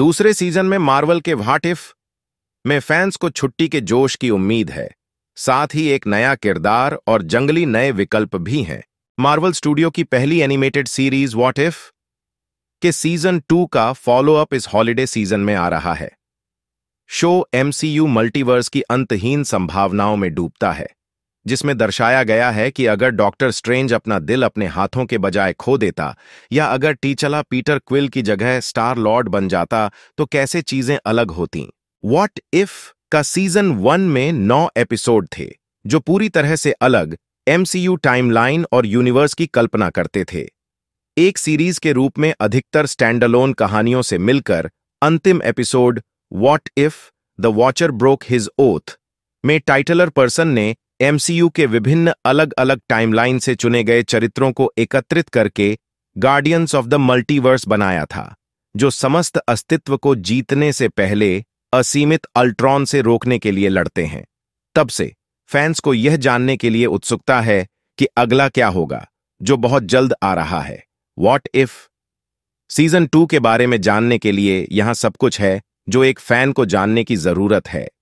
दूसरे सीजन में मार्वल के वाटिफ इफ में फैंस को छुट्टी के जोश की उम्मीद है साथ ही एक नया किरदार और जंगली नए विकल्प भी हैं मार्वल स्टूडियो की पहली एनिमेटेड सीरीज वॉट इफ के सीजन टू का फॉलो अप इस हॉलिडे सीजन में आ रहा है शो एमसीयू मल्टीवर्स की अंतहीन संभावनाओं में डूबता है जिसमें दर्शाया गया है कि अगर डॉक्टर स्ट्रेंज अपना दिल अपने हाथों के बजाय खो देता या अगर टीचला पीटर क्विल की जगह स्टार लॉर्ड बन जाता तो कैसे चीजें अलग होती वॉट इफ का सीजन वन में नौ एपिसोड थे जो पूरी तरह से अलग एमसीयू टाइमलाइन और यूनिवर्स की कल्पना करते थे एक सीरीज के रूप में अधिकतर स्टैंडलोन कहानियों से मिलकर अंतिम episode what if the watcher broke his oath में टाइटलर पर्सन ने एमसीयू के विभिन्न अलग अलग टाइमलाइन से चुने गए चरित्रों को एकत्रित करके गार्डियंस ऑफ द मल्टीवर्स बनाया था जो समस्त अस्तित्व को जीतने से पहले असीमित अल्ट्रॉन से रोकने के लिए लड़ते हैं तब से फैंस को यह जानने के लिए उत्सुकता है कि अगला क्या होगा जो बहुत जल्द आ रहा है वॉट इफ सीजन टू के बारे में जानने के लिए यहां सब कुछ है जो एक फैन को जानने की जरूरत है